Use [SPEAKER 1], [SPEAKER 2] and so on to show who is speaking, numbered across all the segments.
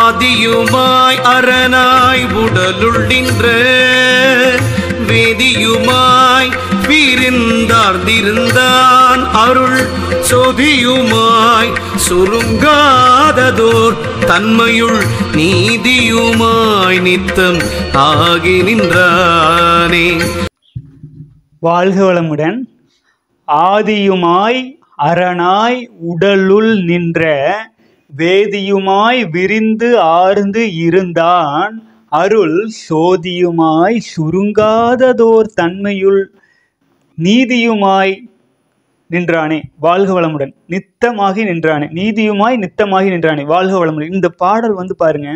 [SPEAKER 1] ஆதியுமாய் அரணாய் உடலுள்ளின்ற வேதியுமாய் பிரிந்தார்ந்திருந்தான் அருள் சொதியுமாய் சுருங்காததோர் தன்மையுள் நீதியுமாய் நித்தம் ஆகி நின்றானே வாழ்க வளமுடன் ஆதியுமாய் அரணாய் உடலுள் நின்ற வேதியுமாய் விரிந்து ஆர்ந்து இருந்தான் அருள் சோதியுமாய் சுருங்காததோர் தன்மையுள் நீதியுமாய் நின்றானே வாழ்க வளமுடன் நித்தமாகி நின்றானே நீதியுமாய் நித்தமாகி நின்றானே வாழ்க வளமுடன் இந்த பாடல் வந்து பாருங்க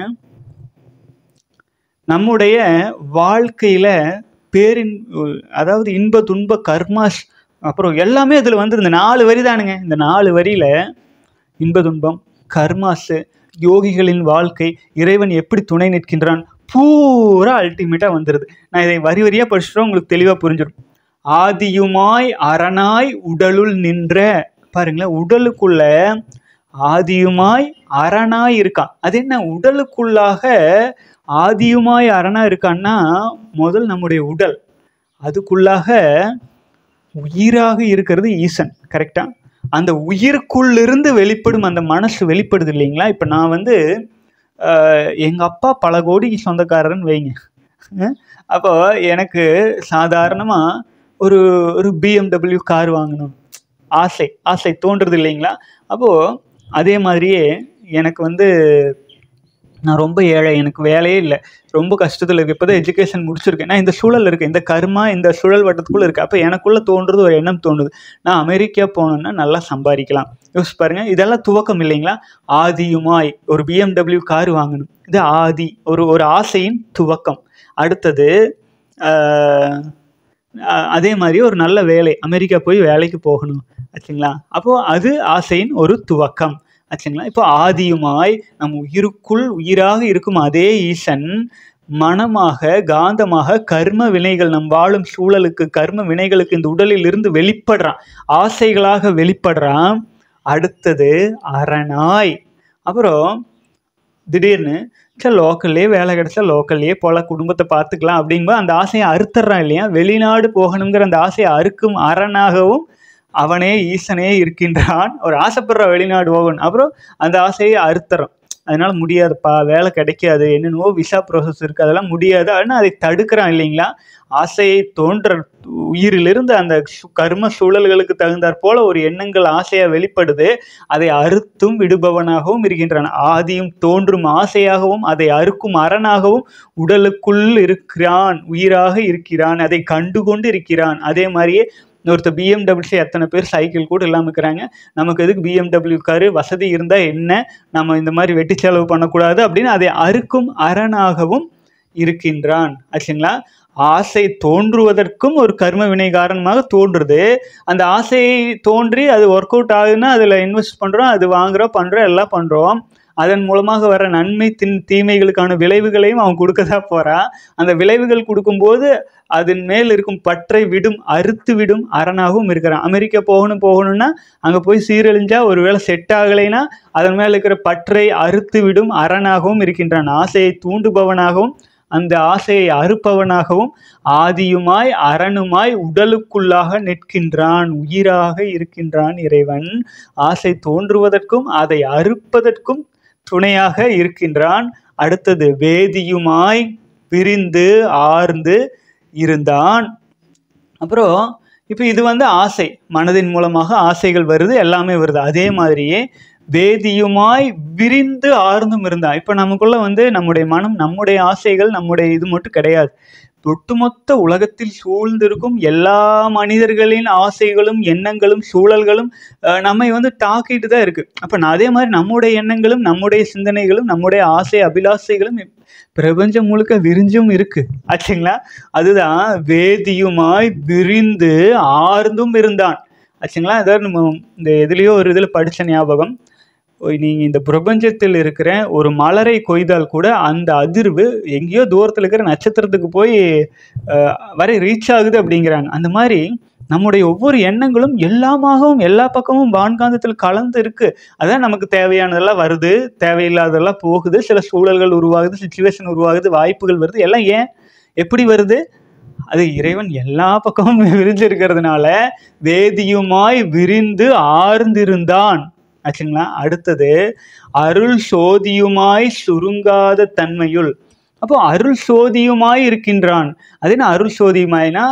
[SPEAKER 1] நம்முடைய வாழ்க்கையில பேரின் அதாவது இன்ப துன்ப கர்மாஸ் அப்புறம் எல்லாமே இதில் வந்து இந்த நாலு வரி தானுங்க இந்த நாலு வரியில் இன்ப துன்பம் கர்மாசு யோகிகளின் வாழ்க்கை இறைவன் எப்படி துணை நிற்கின்றான் பூரா அல்டிமேட்டாக வந்துடுது நான் இதை வரி வரியாக படிச்சுட்டோம் உங்களுக்கு தெளிவாக புரிஞ்சிடும் ஆதியுமாய் அரணாய் உடலுள் நின்ற பாருங்களேன் உடலுக்குள்ள ஆதியுமாய் அரணாய் இருக்கான் அது என்ன உடலுக்குள்ளாக ஆதியுமாய் அரணாக இருக்கான்னா முதல் நம்முடைய உடல் அதுக்குள்ளாக உயிராக இருக்கிறது ஈசன் கரெக்டாக அந்த உயிருக்குள்ளிருந்து வெளிப்படும் அந்த மனசு வெளிப்படுது இல்லைங்களா இப்போ நான் வந்து எங்கள் அப்பா பல கோடிக்கு சொந்தக்காரர்னு வைங்க அப்போ எனக்கு சாதாரணமாக ஒரு ஒரு பிஎம்டபிள்யூ கார் வாங்கணும் ஆசை ஆசை தோன்றுறது இல்லைங்களா அப்போது அதே மாதிரியே எனக்கு வந்து நான் ரொம்ப ஏழை எனக்கு வேலையே இல்லை ரொம்ப கஷ்டத்தில் இருக்குது இப்போ தான் எஜுகேஷன் முடிச்சிருக்கேன் நான் இந்த சூழல் இருக்குது இந்த கருமா இந்த சூழல் வட்டத்துக்குள்ளே இருக்குது அப்போ எனக்குள்ளே தோன்றது ஒரு எண்ணம் தோன்றுது நான் அமெரிக்கா போனோன்னா நல்லா சம்பாதிக்கலாம் யோசிச்சு பாருங்கள் இதெல்லாம் துவக்கம் இல்லைங்களா ஆதியுமாய் ஒரு பிஎம்டபிள்யூ கார் வாங்கணும் இது ஆதி ஒரு ஒரு ஆசையின் துவக்கம் அடுத்தது அதே மாதிரி ஒரு நல்ல வேலை அமெரிக்கா போய் வேலைக்கு போகணும் ஆச்சுங்களா அப்போது அது ஆசையின் ஒரு துவக்கம் ஆச்சுங்களா இப்போ ஆதியுமாய் நம் உயிருக்குள் உயிராக இருக்கும் அதே ஈசன் மனமாக காந்தமாக கர்ம வினைகள் நம் வாழும் சூழலுக்கு கர்ம வினைகளுக்கு இந்த உடலில் இருந்து வெளிப்படுறான் ஆசைகளாக வெளிப்படுறான் அடுத்தது அரணாய் அப்புறம் திடீர்னு சார் லோக்கல்லே வேலை கிடச்சா லோக்கல்லையே போல குடும்பத்தை பார்த்துக்கலாம் அப்படிங்கும்போது அந்த ஆசையை அறுத்துறான் இல்லையா வெளிநாடு போகணுங்கிற அந்த ஆசையை அறுக்கும் அரணாகவும் அவனே ஈசனே இருக்கின்றான் ஒரு ஆசைப்படுற வெளிநாடு போகணும் அப்புறம் அந்த ஆசையை அறுத்துறோம் அதனால் முடியாதுப்பா வேலை கிடைக்காது என்னென்னவோ விசா ப்ராசஸ் இருக்குது அதெல்லாம் முடியாது ஆனால் அதை தடுக்கிறான் இல்லைங்களா ஆசையை தோன்ற உயிரிலிருந்து அந்த கர்ம சூழல்களுக்கு தகுந்தாற் போல ஒரு எண்ணங்கள் ஆசையாக வெளிப்படுது அதை அறுத்தும் விடுபவனாகவும் இருக்கின்றான் ஆதியும் தோன்றும் ஆசையாகவும் அதை அறுக்கும் அரணாகவும் உடலுக்குள் இருக்கிறான் உயிராக இருக்கிறான் அதை கண்டுகொண்டு இருக்கிறான் அதே மாதிரியே இன்னொருத்தர் பிஎம்டபிள்யூஸில் எத்தனை பேர் சைக்கிள் கூட இல்லாமல் இருக்கிறாங்க நமக்கு எதுக்கு பிஎம்டபிள்யூ காரு வசதி இருந்தால் என்ன நம்ம இந்த மாதிரி வெட்டி செலவு பண்ணக்கூடாது அப்படின்னு அதை அறுக்கும் அரணாகவும் இருக்கின்றான் ஆச்சுங்களா ஆசை தோன்றுவதற்கும் ஒரு கர்ம வினை காரணமாக தோன்றுறது அந்த ஆசையை தோன்றி அது ஒர்க் அவுட் ஆகுதுன்னா அதில் இன்வெஸ்ட் பண்ணுறோம் அது வாங்குகிறோம் பண்ணுறோம் எல்லாம் பண்ணுறோம் அதன் மூலமாக வர நன்மை தின் தீமைகளுக்கான விளைவுகளையும் அவன் கொடுக்க தான் போகிறான் அந்த விளைவுகள் கொடுக்கும்போது அதன் மேல் இருக்கும் பற்றை விடும் அறுத்து விடும் அரணாகவும் இருக்கிறான் அமெரிக்கா போகணும் போகணும்னா அங்கே போய் சீரழிஞ்சா ஒருவேளை செட் ஆகலைன்னா அதன் மேல் இருக்கிற பற்றை அறுத்து விடும் அரணாகவும் இருக்கின்றான் ஆசையை தூண்டுபவனாகவும் அந்த ஆசையை அறுப்பவனாகவும் ஆதியுமாய் அரணுமாய் உடலுக்குள்ளாக நிற்கின்றான் உயிராக இருக்கின்றான் இறைவன் ஆசை தோன்றுவதற்கும் அதை அறுப்பதற்கும் துணையாக இருக்கின்றான் அடுத்தது வேதியுமாய் பிரிந்து ஆர்ந்து இருந்தான் அப்புறம் இப்போ இது வந்து ஆசை மனதின் மூலமாக ஆசைகள் வருது எல்லாமே வருது அதே மாதிரியே வேதியுமாய் விரிந்து ஆர்ந்தும் இருந்தான் இப்போ நமக்குள்ளே வந்து நம்முடைய மனம் நம்முடைய ஆசைகள் நம்முடைய இது மட்டும் கிடையாது ஒட்டுமொத்த உலகத்தில் சூழ்ந்திருக்கும் எல்லா மனிதர்களின் ஆசைகளும் எண்ணங்களும் சூழல்களும் நம்மை வந்து தாக்கிட்டு தான் இருக்குது அப்போ அதே மாதிரி நம்முடைய எண்ணங்களும் நம்முடைய சிந்தனைகளும் நம்முடைய ஆசை அபிலாசைகளும் பிரபஞ்சம் முழுக்க விரிஞ்சும் இருக்குது ஆச்சுங்களா அதுதான் வேதியுமாய் விரிந்து ஆர்ந்தும் இருந்தான் ஆச்சுங்களா ஏதாவது நம்ம இந்த எதுலேயோ ஒரு இதில் படித்த ஞாபகம் நீங்கள் இந்த பிரபஞ்சத்தில் இருக்கிற ஒரு மலரை கொய்தால் கூட அந்த அதிர்வு எங்கேயோ தூரத்தில் இருக்கிற நட்சத்திரத்துக்கு போய் வரை ரீச் ஆகுது அப்படிங்கிறாங்க அந்த மாதிரி நம்முடைய ஒவ்வொரு எண்ணங்களும் எல்லாமாகவும் எல்லா பக்கமும் வான்காந்தத்தில் கலந்து இருக்கு அதான் நமக்கு தேவையானதெல்லாம் வருது தேவையில்லாததெல்லாம் போகுது சில சூழல்கள் உருவாகுது சுச்சுவேஷன் உருவாகுது வாய்ப்புகள் வருது எல்லாம் ஏன் எப்படி வருது அது இறைவன் எல்லா பக்கமும் விரிஞ்சிருக்கிறதுனால வேதியுமாய் விரிந்து ஆர்ந்திருந்தான் ஆச்சுங்களா அடுத்தது அருள் சோதியுமாய் சுருங்காத தன்மையுள் அப்போ அருள் சோதியுமாய் இருக்கின்றான் அது என்ன அருள் சோதியுமாய்னா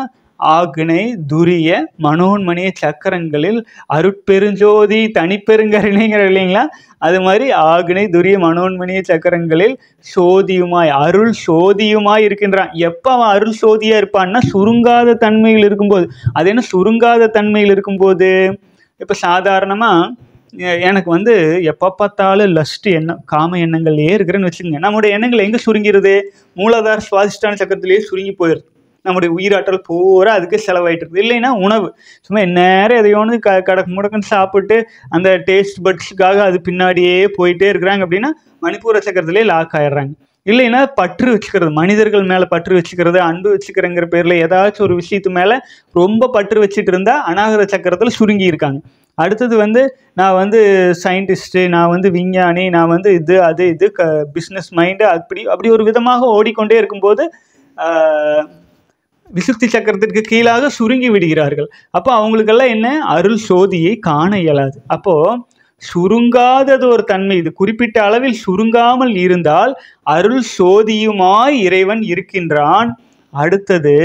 [SPEAKER 1] ஆக்னை துரிய மனோன்மணிய சக்கரங்களில் அருட்பெருஞ்சோதி தனிப்பெருங்கருணைங்கிற இல்லைங்களா அது மாதிரி ஆக்னை துரிய மனோன்மணிய சக்கரங்களில் சோதியுமாய் அருள் சோதியுமாய் இருக்கின்றான் எப்போ அவன் அருள் சோதியாக இருப்பான்னா சுருங்காத தன்மையில் இருக்கும்போது அது என்ன சுருங்காத தன்மையில் இருக்கும்போது இப்போ சாதாரணமாக எனக்கு வந்து எப்போ பார்த்தாலும் லஸ்ட்டு எண்ணம் காம எண்ணங்கள்லேயே இருக்கிறேன்னு வச்சுக்கோங்க நம்முடைய எண்ணங்கள் எங்கே சுருங்கிறது மூலாதார சுவாதிஷ்டான சக்கரத்திலேயே சுருங்கி போயிடுது நம்முடைய உயிராற்றல் பூரா அதுக்கு செலவாயிட்டு இருக்குது இல்லைன்னா உணவு சும்மா நேரம் எதையோன்னு க கடக்கு முடக்குன்னு சாப்பிட்டு அந்த டேஸ்ட் பட்ஸுக்காக அது பின்னாடியே போயிட்டே இருக்கிறாங்க அப்படின்னா மணிப்பூர சக்கரத்திலே லாக் ஆயிடுறாங்க இல்லைன்னா பற்று வச்சுக்கிறது மனிதர்கள் மேலே பற்று வச்சுக்கிறது அன்பு வச்சுக்கிறேங்கிற பேரில் ஏதாச்சும் ஒரு விஷயத்து மேலே ரொம்ப பற்று வச்சுட்டு இருந்தால் அநாகர சக்கரத்தில் சுருங்கி இருக்காங்க அடுத்தது வந்து நான் வந்து சயின்டிஸ்ட்டு நான் வந்து விஞ்ஞானி நான் வந்து இது அது இது க பிஸ்னஸ் மைண்டு அப்படி அப்படி ஒரு விதமாக ஓடிக்கொண்டே இருக்கும்போது விசுத்தி சக்கரத்திற்கு கீழாக சுருங்கி விடுகிறார்கள் அப்போ அவங்களுக்கெல்லாம் என்ன அருள் சோதியை காண இயலாது அப்போது சுருங்காதது ஒரு தன்மை இது குறிப்பிட்ட அளவில் சுருங்காமல் இருந்தால் அருள் சோதியுமாய் இறைவன் இருக்கின்றான் அடுத்தது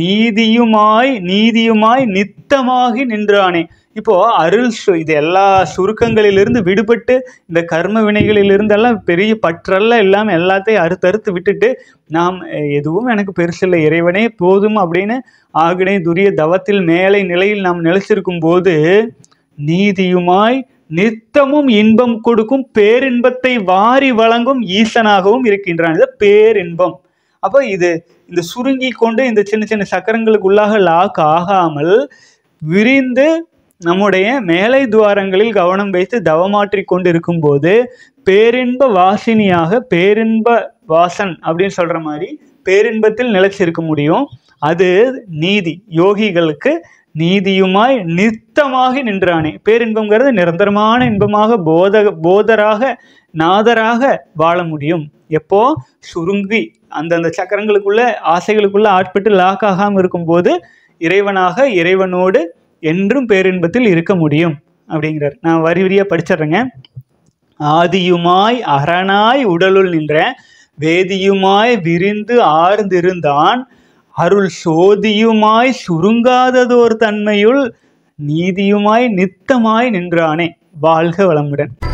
[SPEAKER 1] நீதியுமாய் நீதியுமாய் நித்தமாகி நின்றானே இப்போது அருள் சு இது எல்லா சுருக்கங்களிலிருந்து விடுபட்டு இந்த கர்ம வினைகளிலிருந்தெல்லாம் பெரிய பற்றெல்லாம் இல்லாமல் எல்லாத்தையும் அறுத்து அறுத்து விட்டுட்டு நாம் எதுவும் எனக்கு பெருசில்லை இறைவனே போதும் அப்படின்னு ஆகினை துரிய தவத்தில் மேலை நிலையில் நாம் நிலைச்சிருக்கும் போது நீதியுமாய் நித்தமும் இன்பம் கொடுக்கும் பேரின்பத்தை வாரி வழங்கும் ஈசனாகவும் இருக்கின்றான் இது பேரின்பம் அப்போ இது இந்த சுருங்கி கொண்டு இந்த சின்ன சின்ன சக்கரங்களுக்கு உள்ளாக லாக் ஆகாமல் விரிந்து நம்முடைய மேலை துவாரங்களில் கவனம் வைத்து தவமாற்றி கொண்டிருக்கும் இருக்கும்போது பேரின்ப வாசினியாக பேரின்ப வாசன் அப்படின்னு சொல்கிற மாதிரி பேரின்பத்தில் நிலைச்சிருக்க முடியும் அது நீதி யோகிகளுக்கு நீதியுமாய் நித்தமாகி நின்றானே பேரின்பங்கிறது நிரந்தரமான இன்பமாக போத போதராக நாதராக வாழ முடியும் எப்போ சுருங்கி அந்தந்த சக்கரங்களுக்குள்ள ஆசைகளுக்குள்ள ஆட்பட்டு லாக் ஆகாமல் இருக்கும்போது இறைவனாக இறைவனோடு என்றும் பேரின்பத்தில் இருக்க முடியும் அப்படிங்கிறார் நான் வரி வரியாக படிச்சிடுறேங்க ஆதியுமாய் அரணாய் உடலுள் நின்ற வேதியுமாய் விரிந்து ஆர்ந்திருந்தான் அருள் சோதியுமாய் சுருங்காததோர் தன்மையுள் நீதியுமாய் நித்தமாய் நின்றானே வாழ்க வளமுடன்